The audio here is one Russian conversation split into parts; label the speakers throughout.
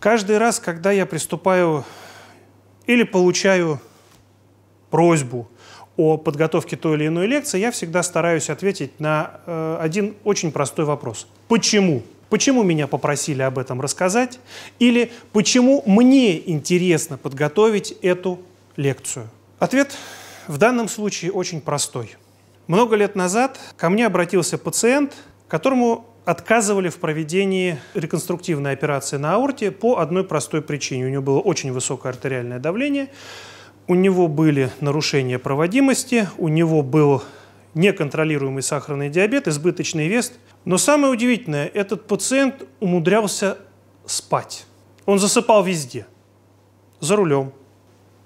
Speaker 1: Каждый раз, когда я приступаю или получаю просьбу о подготовке той или иной лекции, я всегда стараюсь ответить на э, один очень простой вопрос. Почему? Почему меня попросили об этом рассказать? Или почему мне интересно подготовить эту лекцию? Ответ в данном случае очень простой. Много лет назад ко мне обратился пациент, которому отказывали в проведении реконструктивной операции на аорте по одной простой причине. У него было очень высокое артериальное давление, у него были нарушения проводимости, у него был неконтролируемый сахарный диабет, избыточный вес. Но самое удивительное, этот пациент умудрялся спать. Он засыпал везде. За рулем,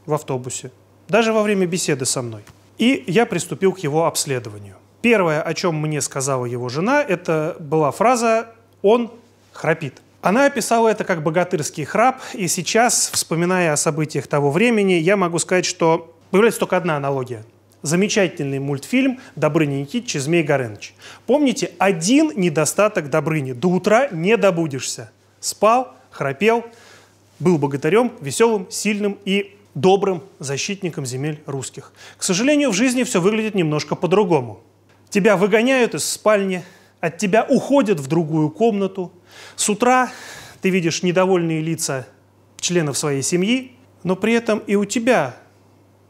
Speaker 1: в автобусе, даже во время беседы со мной. И я приступил к его обследованию. Первое, о чем мне сказала его жена, это была фраза «он храпит». Она описала это как богатырский храп, и сейчас, вспоминая о событиях того времени, я могу сказать, что появляется только одна аналогия. Замечательный мультфильм «Добрыня Никитич и Змей Горыныч». Помните, один недостаток Добрыни. До утра не добудешься. Спал, храпел, был богатырем, веселым, сильным и добрым защитником земель русских. К сожалению, в жизни все выглядит немножко по-другому. Тебя выгоняют из спальни, от тебя уходят в другую комнату. С утра ты видишь недовольные лица членов своей семьи, но при этом и у тебя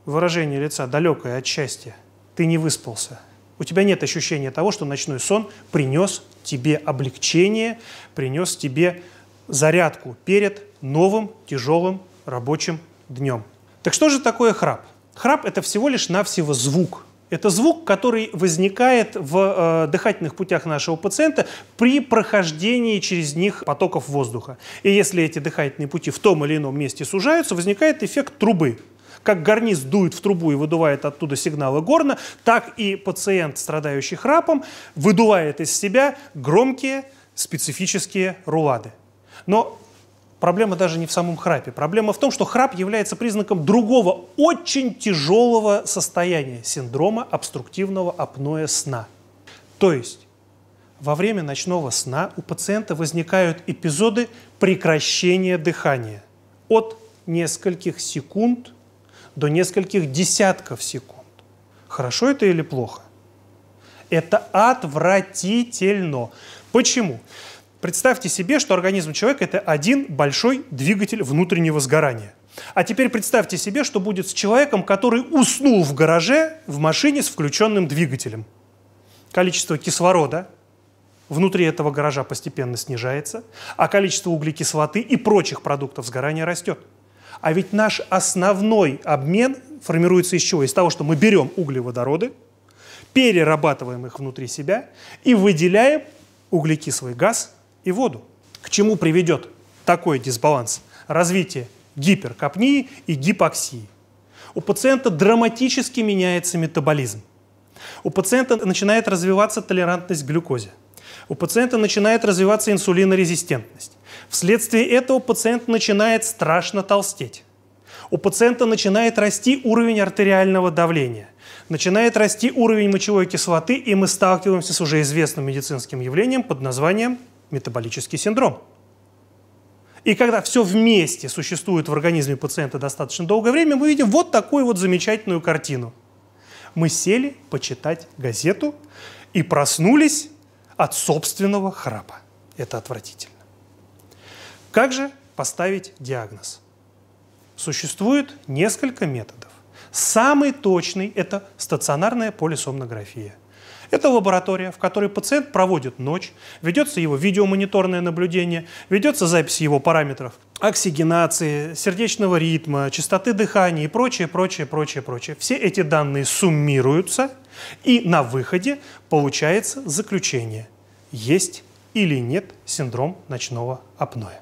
Speaker 1: выражение лица далекое от счастья. Ты не выспался. У тебя нет ощущения того, что ночной сон принес тебе облегчение, принес тебе зарядку перед новым тяжелым рабочим днем. Так что же такое храп? Храп – это всего лишь навсего звук – это звук, который возникает в э, дыхательных путях нашего пациента при прохождении через них потоков воздуха. И если эти дыхательные пути в том или ином месте сужаются, возникает эффект трубы как гарниз дует в трубу и выдувает оттуда сигналы горна, так и пациент, страдающий храпом, выдувает из себя громкие специфические рулады. Но проблема даже не в самом храпе. Проблема в том, что храп является признаком другого очень тяжелого состояния синдрома обструктивного апноэ сна. То есть во время ночного сна у пациента возникают эпизоды прекращения дыхания от нескольких секунд до нескольких десятков секунд. Хорошо это или плохо? Это отвратительно. Почему? Представьте себе, что организм человека – это один большой двигатель внутреннего сгорания. А теперь представьте себе, что будет с человеком, который уснул в гараже в машине с включенным двигателем. Количество кислорода внутри этого гаража постепенно снижается, а количество углекислоты и прочих продуктов сгорания растет. А ведь наш основной обмен формируется из чего? Из того, что мы берем углеводороды, перерабатываем их внутри себя и выделяем углекислый газ и воду. К чему приведет такой дисбаланс? Развитие гиперкопнии и гипоксии. У пациента драматически меняется метаболизм. У пациента начинает развиваться толерантность к глюкозе. У пациента начинает развиваться инсулинорезистентность. Вследствие этого пациент начинает страшно толстеть. У пациента начинает расти уровень артериального давления. Начинает расти уровень мочевой кислоты, и мы сталкиваемся с уже известным медицинским явлением под названием метаболический синдром. И когда все вместе существует в организме пациента достаточно долгое время, мы видим вот такую вот замечательную картину. Мы сели почитать газету и проснулись от собственного храпа. Это отвратительно. Как же поставить диагноз? Существует несколько методов. Самый точный – это стационарная полисомнография – это лаборатория, в которой пациент проводит ночь, ведется его видеомониторное наблюдение, ведется запись его параметров оксигенации, сердечного ритма, частоты дыхания и прочее, прочее, прочее, прочее. Все эти данные суммируются, и на выходе получается заключение, есть или нет синдром ночного апноэ.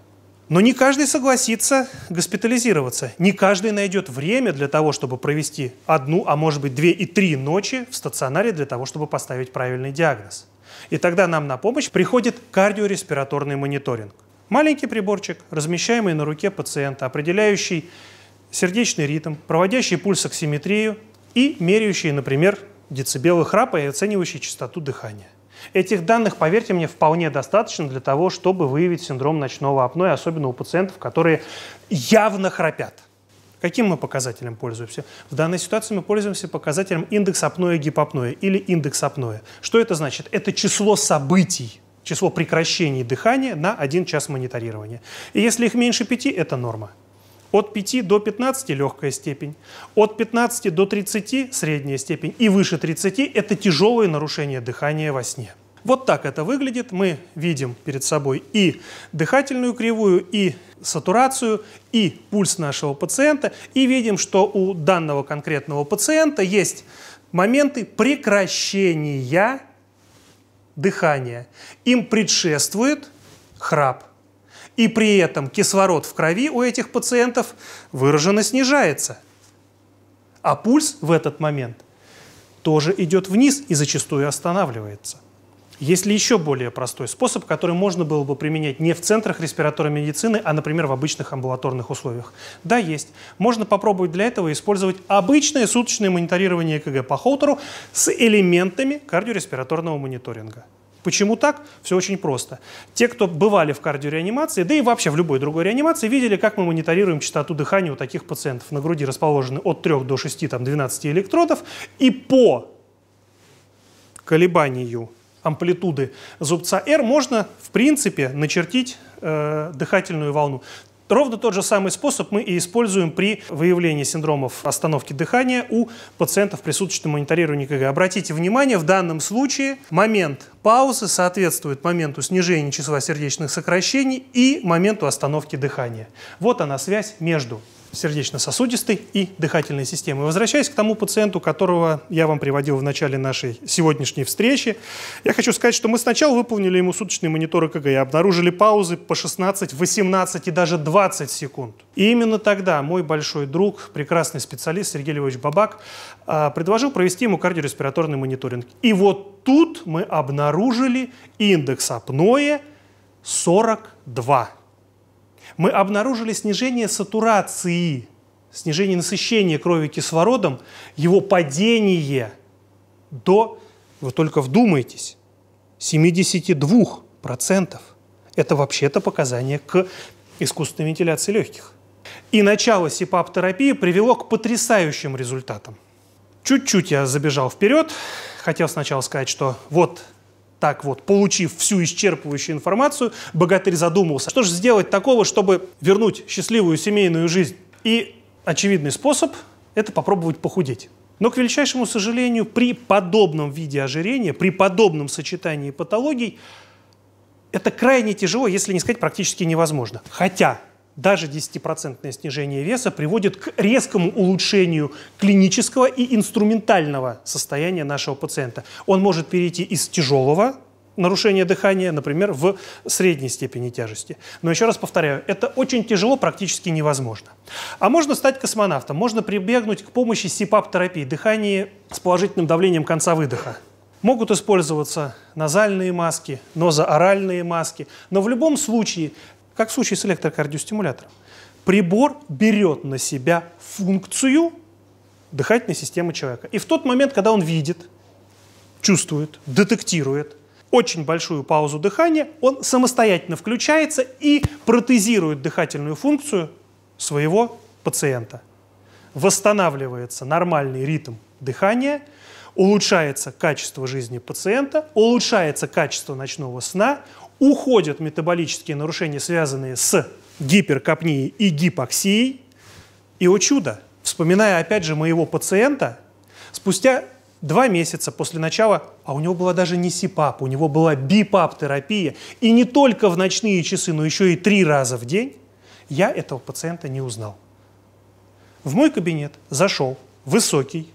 Speaker 1: Но не каждый согласится госпитализироваться. Не каждый найдет время для того, чтобы провести одну, а может быть две и три ночи в стационаре для того, чтобы поставить правильный диагноз. И тогда нам на помощь приходит кардиореспираторный мониторинг. Маленький приборчик, размещаемый на руке пациента, определяющий сердечный ритм, проводящий пульсоксиметрию и меряющий, например, децибелы храпа и оценивающий частоту дыхания. Этих данных, поверьте мне, вполне достаточно для того, чтобы выявить синдром ночного апноэ, особенно у пациентов, которые явно храпят. Каким мы показателем пользуемся? В данной ситуации мы пользуемся показателем индекс апноэ гипопноэ или индекс апноэ. Что это значит? Это число событий, число прекращений дыхания на один час мониторирования. И если их меньше пяти, это норма. От 5 до 15 – легкая степень. От 15 до 30 – средняя степень. И выше 30 – это тяжелое нарушение дыхания во сне. Вот так это выглядит. Мы видим перед собой и дыхательную кривую, и сатурацию, и пульс нашего пациента. И видим, что у данного конкретного пациента есть моменты прекращения дыхания. Им предшествует храп и при этом кислород в крови у этих пациентов выраженно снижается. А пульс в этот момент тоже идет вниз и зачастую останавливается. Есть ли еще более простой способ, который можно было бы применять не в центрах респираторной медицины, а, например, в обычных амбулаторных условиях? Да, есть. Можно попробовать для этого использовать обычное суточное мониторирование ЭКГ по Холтеру с элементами кардиореспираторного мониторинга. Почему так? Все очень просто. Те, кто бывали в кардиореанимации, да и вообще в любой другой реанимации, видели, как мы мониторируем частоту дыхания у таких пациентов. На груди расположены от 3 до 6, там, 12 электродов, и по колебанию амплитуды зубца R можно, в принципе, начертить э, дыхательную волну. Ровно тот же самый способ мы и используем при выявлении синдромов остановки дыхания у пациентов при суточном мониторировании КГ. Обратите внимание, в данном случае момент паузы соответствует моменту снижения числа сердечных сокращений и моменту остановки дыхания. Вот она связь между сердечно-сосудистой и дыхательной системы. Возвращаясь к тому пациенту, которого я вам приводил в начале нашей сегодняшней встречи, я хочу сказать, что мы сначала выполнили ему суточный монитор ЭКГ и обнаружили паузы по 16, 18 и даже 20 секунд. И именно тогда мой большой друг, прекрасный специалист Сергей Львович Бабак, а, предложил провести ему кардиореспираторный мониторинг. И вот тут мы обнаружили индекс апноэ 42 мы обнаружили снижение сатурации, снижение насыщения крови кислородом, его падение до, вы только вдумайтесь, 72%. Это вообще-то показание к искусственной вентиляции легких. И начало СИПАП-терапии привело к потрясающим результатам. Чуть-чуть я забежал вперед. Хотел сначала сказать, что вот так вот, получив всю исчерпывающую информацию, богатырь задумался, что же сделать такого, чтобы вернуть счастливую семейную жизнь. И очевидный способ – это попробовать похудеть. Но, к величайшему сожалению, при подобном виде ожирения, при подобном сочетании патологий, это крайне тяжело, если не сказать практически невозможно. Хотя даже 10% снижение веса приводит к резкому улучшению клинического и инструментального состояния нашего пациента. Он может перейти из тяжелого нарушения дыхания, например, в средней степени тяжести. Но еще раз повторяю, это очень тяжело, практически невозможно. А можно стать космонавтом, можно прибегнуть к помощи СИПАП-терапии, дыхание с положительным давлением конца выдоха. Могут использоваться назальные маски, нозооральные маски, но в любом случае как в случае с электрокардиостимулятором. Прибор берет на себя функцию дыхательной системы человека. И в тот момент, когда он видит, чувствует, детектирует очень большую паузу дыхания, он самостоятельно включается и протезирует дыхательную функцию своего пациента. Восстанавливается нормальный ритм дыхания, улучшается качество жизни пациента, улучшается качество ночного сна, уходят метаболические нарушения, связанные с гиперкопнией и гипоксией. И, о чудо, вспоминая опять же моего пациента, спустя два месяца после начала, а у него была даже не СИПАП, у него была БИПАП-терапия, и не только в ночные часы, но еще и три раза в день, я этого пациента не узнал. В мой кабинет зашел высокий,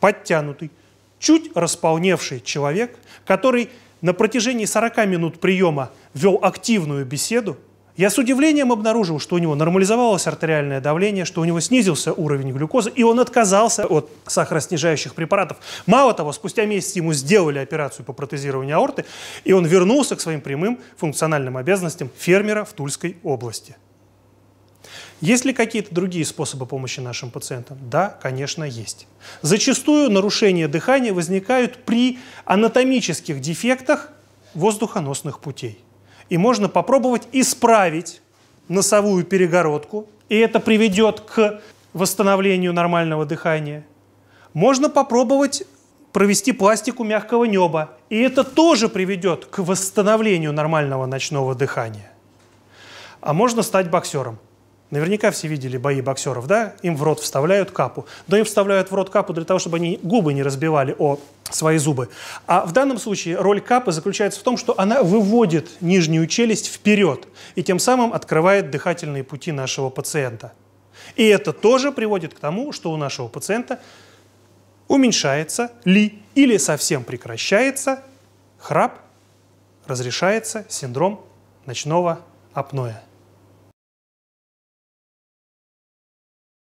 Speaker 1: подтянутый, чуть располневший человек, который на протяжении 40 минут приема вел активную беседу, я с удивлением обнаружил, что у него нормализовалось артериальное давление, что у него снизился уровень глюкозы, и он отказался от сахароснижающих препаратов. Мало того, спустя месяц ему сделали операцию по протезированию аорты, и он вернулся к своим прямым функциональным обязанностям фермера в Тульской области. Есть ли какие-то другие способы помощи нашим пациентам? Да, конечно, есть. Зачастую нарушения дыхания возникают при анатомических дефектах воздухоносных путей. И можно попробовать исправить носовую перегородку, и это приведет к восстановлению нормального дыхания. Можно попробовать провести пластику мягкого неба, и это тоже приведет к восстановлению нормального ночного дыхания. А можно стать боксером – Наверняка все видели бои боксеров, да? Им в рот вставляют капу. Да им вставляют в рот капу для того, чтобы они губы не разбивали о свои зубы. А в данном случае роль капы заключается в том, что она выводит нижнюю челюсть вперед и тем самым открывает дыхательные пути нашего пациента. И это тоже приводит к тому, что у нашего пациента уменьшается ли или совсем прекращается храп, разрешается синдром ночного апноэ.